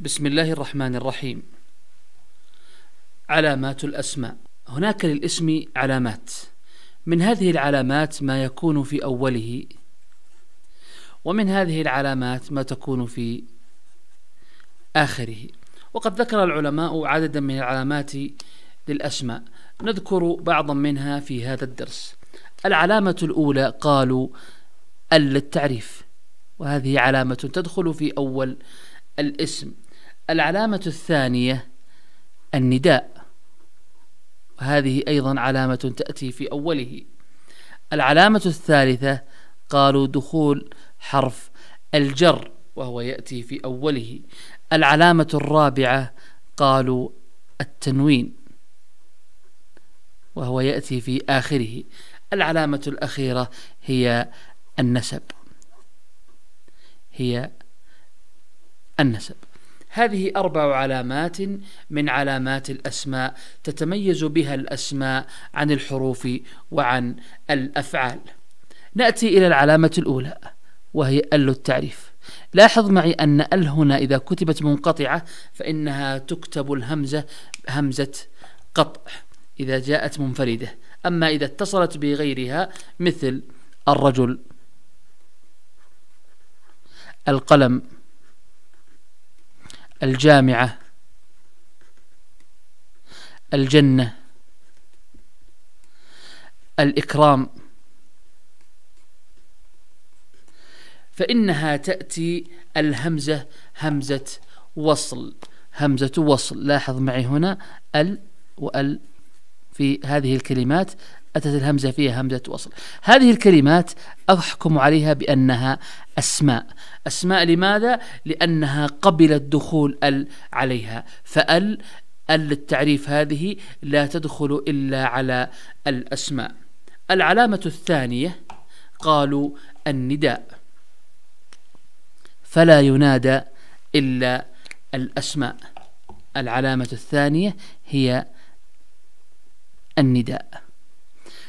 بسم الله الرحمن الرحيم علامات الأسماء هناك للاسم علامات من هذه العلامات ما يكون في أوله ومن هذه العلامات ما تكون في آخره وقد ذكر العلماء عددا من العلامات للأسماء نذكر بعضا منها في هذا الدرس العلامة الأولى قالوا ال التعريف وهذه علامة تدخل في أول الاسم العلامة الثانية النداء وهذه أيضا علامة تأتي في أوله العلامة الثالثة قالوا دخول حرف الجر وهو يأتي في أوله العلامة الرابعة قالوا التنوين وهو يأتي في آخره العلامة الأخيرة هي النسب هي النسب هذه أربع علامات من علامات الأسماء تتميز بها الأسماء عن الحروف وعن الأفعال نأتي إلى العلامة الأولى وهي أل التعريف لاحظ معي أن أل هنا إذا كتبت منقطعة فإنها تكتب الهمزة همزة قطع إذا جاءت منفردة أما إذا اتصلت بغيرها مثل الرجل القلم الجامعة الجنة الإكرام فإنها تأتي الهمزة همزة وصل همزة وصل لاحظ معي هنا ال وال في هذه الكلمات أتت الهمزة فيها همزة وصل هذه الكلمات أحكم عليها بأنها أسماء أسماء لماذا؟ لأنها قبلت دخول ال عليها فال ال التعريف هذه لا تدخل إلا على الأسماء العلامة الثانية قالوا النداء فلا ينادى إلا الأسماء العلامة الثانية هي النداء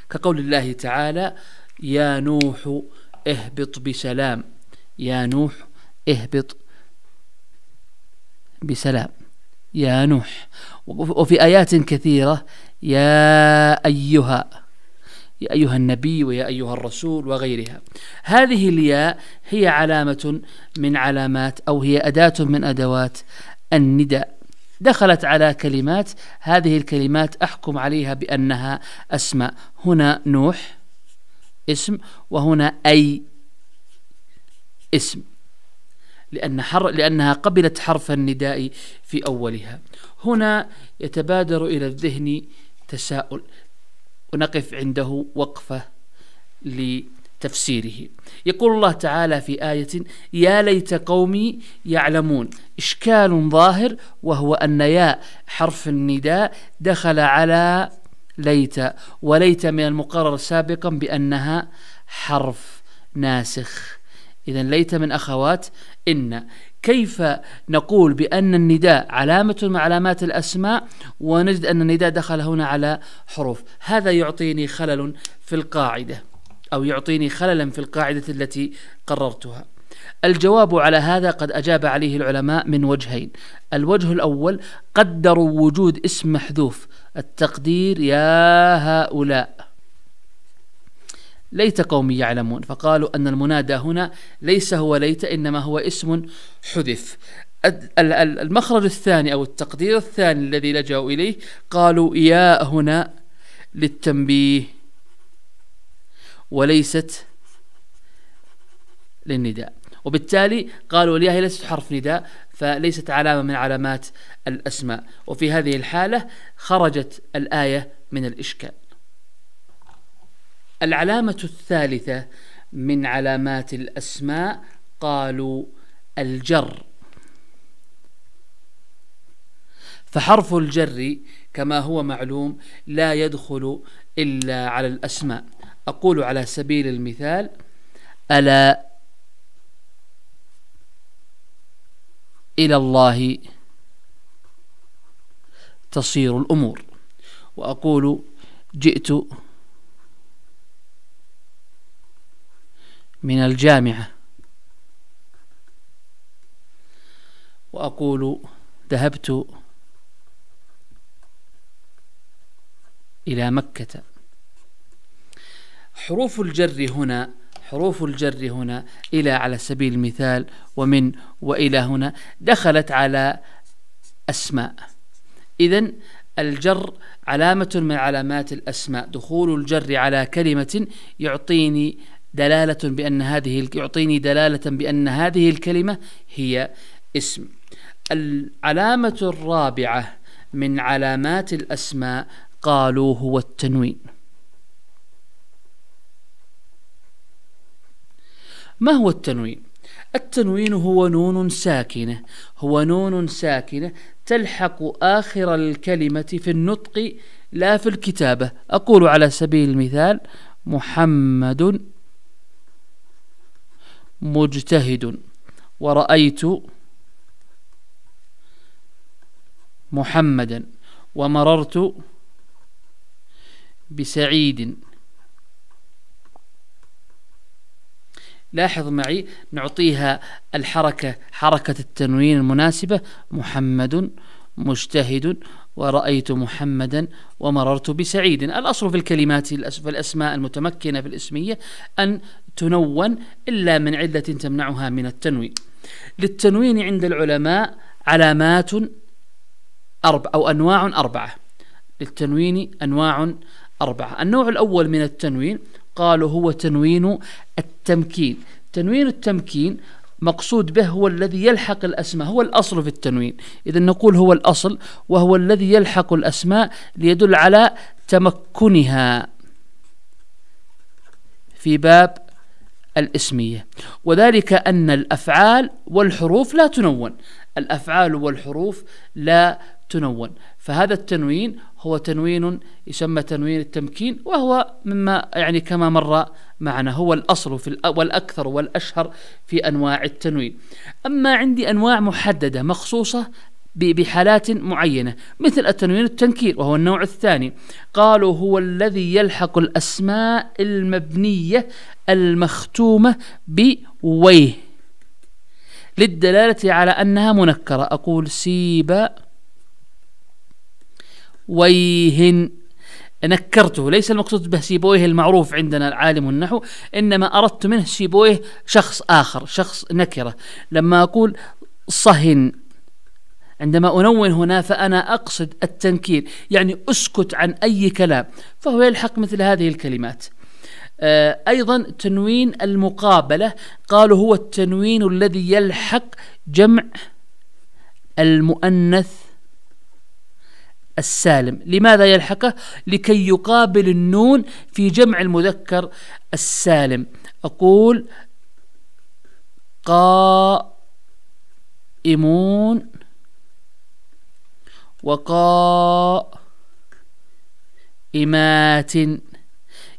كقول الله تعالى يا نوح اهبط بسلام يا نوح اهبط بسلام يا نوح وفي آيات كثيرة يا أيها يا أيها النبي ويا أيها الرسول وغيرها هذه الياء هي علامة من علامات أو هي أداة من أدوات النداء دخلت على كلمات هذه الكلمات أحكم عليها بأنها أسماء هنا نوح اسم وهنا أي اسم لأن حر لأنها قبلت حرف النداء في أولها هنا يتبادر إلى الذهن تساؤل ونقف عنده وقفة لنفسه تفسيره يقول الله تعالى في آية يا ليت قومي يعلمون إشكال ظاهر وهو أن ياء حرف النداء دخل على ليت وليت من المقرر سابقا بأنها حرف ناسخ إذا ليت من أخوات إن كيف نقول بأن النداء علامة من علامات الأسماء ونجد أن النداء دخل هنا على حروف هذا يعطيني خلل في القاعدة أو يعطيني خللا في القاعدة التي قررتها الجواب على هذا قد أجاب عليه العلماء من وجهين الوجه الأول قدروا وجود اسم محذوف التقدير يا هؤلاء ليت قومي يعلمون فقالوا أن المنادى هنا ليس هو ليت إنما هو اسم حذف المخرج الثاني أو التقدير الثاني الذي لجأوا إليه قالوا يا هنا للتنبيه وليست للنداء وبالتالي قالوا الياء ليست حرف نداء فليست علامة من علامات الأسماء وفي هذه الحالة خرجت الآية من الإشكال العلامة الثالثة من علامات الأسماء قالوا الجر فحرف الجر كما هو معلوم لا يدخل إلا على الأسماء أقول على سبيل المثال ألا إلى الله تصير الأمور وأقول جئت من الجامعة وأقول ذهبت إلى مكة حروف الجر هنا حروف الجر هنا إلى على سبيل المثال ومن وإلى هنا دخلت على أسماء إذا الجر علامة من علامات الأسماء دخول الجر على كلمة يعطيني دلالة بأن هذه يعطيني دلالة بأن هذه الكلمة هي اسم العلامة الرابعة من علامات الأسماء قالوا هو التنوين ما هو التنوين التنوين هو نون ساكنة هو نون ساكنة تلحق آخر الكلمة في النطق لا في الكتابة أقول على سبيل المثال محمد مجتهد ورأيت محمدا ومررت بسعيد لاحظ معي نعطيها الحركة حركة التنوين المناسبة محمد مجتهد ورأيت محمدا ومررت بسعيد الأصل في الكلمات في الأسماء المتمكنة في الإسمية أن تنون إلا من علة تمنعها من التنوين للتنوين عند العلماء علامات أربع أو أنواع أربعة للتنوين أنواع أربعة النوع الأول من التنوين قالوا هو تنوين التمكين تنوين التمكين مقصود به هو الذي يلحق الأسماء هو الأصل في التنوين إذا نقول هو الأصل وهو الذي يلحق الأسماء ليدل على تمكنها في باب الاسمية وذلك أن الأفعال والحروف لا تنون الأفعال والحروف لا تنون فهذا التنوين هو تنوين يسمى تنوين التمكين وهو مما يعني كما مر معنا هو الأصل في والأكثر والأشهر في أنواع التنوين أما عندي أنواع محددة مخصوصة بحالات معينة مثل التنوين التنكير وهو النوع الثاني قالوا هو الذي يلحق الأسماء المبنية المختومة بويه للدلالة على أنها منكرة أقول سيب ويهن نكرته ليس المقصود به سيبويه المعروف عندنا العالم النحو إنما أردت منه سيبويه شخص آخر شخص نكرة لما أقول صهن عندما أنون هنا فأنا أقصد التنكير يعني أسكت عن أي كلام فهو يلحق مثل هذه الكلمات آه، أيضا تنوين المقابلة قالوا هو التنوين الذي يلحق جمع المؤنث السالم لماذا يلحقه؟ لكي يقابل النون في جمع المذكر السالم أقول قائمون وقائمات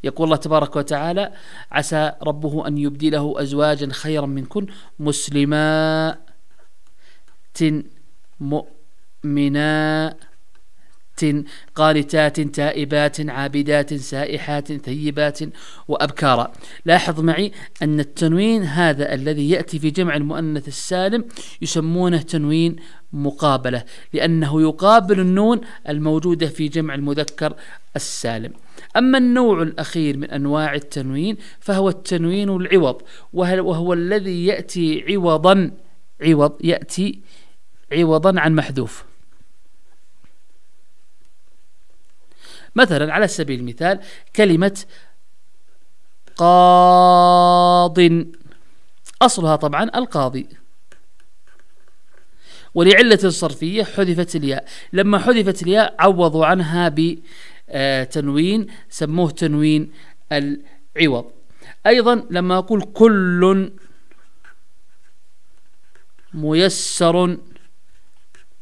يقول الله تبارك وتعالى عسى ربه أن يبدله أزواجا خيرا منكن مسلمات مؤمنات قانتات تائبات عابدات سائحات ثيبات وأبكارا لاحظ معي أن التنوين هذا الذي يأتي في جمع المؤنث السالم يسمونه تنوين مقابلة لأنه يقابل النون الموجودة في جمع المذكر السالم أما النوع الأخير من أنواع التنوين فهو التنوين العوض وهو الذي يأتي عوضا عوض يأتي عوضا عن محذوف مثلا على سبيل المثال كلمة قاض أصلها طبعا القاضي ولعلة صرفية حذفت الياء لما حذفت الياء عوضوا عنها بتنوين سموه تنوين العوض أيضا لما أقول كل ميسر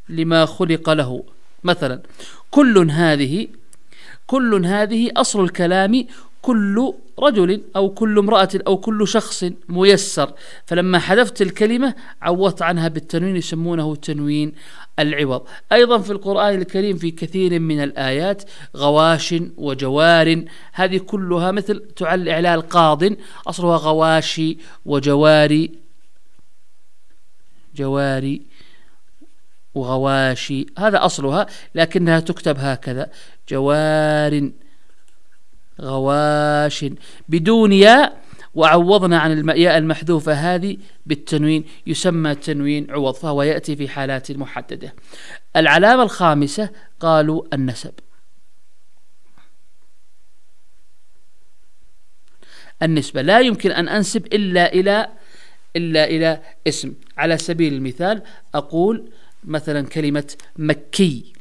لما خلق له مثلا كل هذه كل هذه أصل الكلام كل رجل أو كل امرأة أو كل شخص ميسر فلما حذفت الكلمة عوضت عنها بالتنوين يسمونه تنوين العوض أيضا في القرآن الكريم في كثير من الآيات غواش وجوار هذه كلها مثل تعل إعلال قاض أصلها غواشي وجواري جواري وغواشي هذا أصلها لكنها تكتب هكذا جوار غواش بدون ياء وعوضنا عن الياء المحذوفة هذه بالتنوين يسمى تنوين عوض فهو يأتي في حالات محددة العلامة الخامسة قالوا النسب النسبة لا يمكن أن أنسب إلا إلى إلا إلى اسم على سبيل المثال أقول مثلا كلمة مكي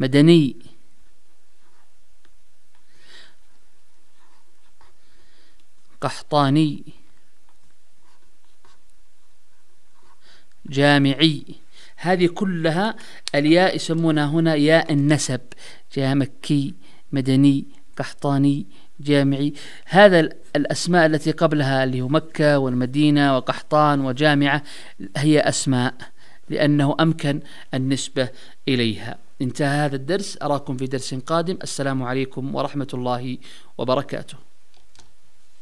مدني قحطاني جامعي هذه كلها الياء يسمونها هنا ياء النسب مكي مدني قحطاني جامعي هذا الأسماء التي قبلها اللي هو مكة والمدينة وقحطان وجامعة هي أسماء لأنه أمكن النسبة إليها انتهى هذا الدرس أراكم في درس قادم السلام عليكم ورحمة الله وبركاته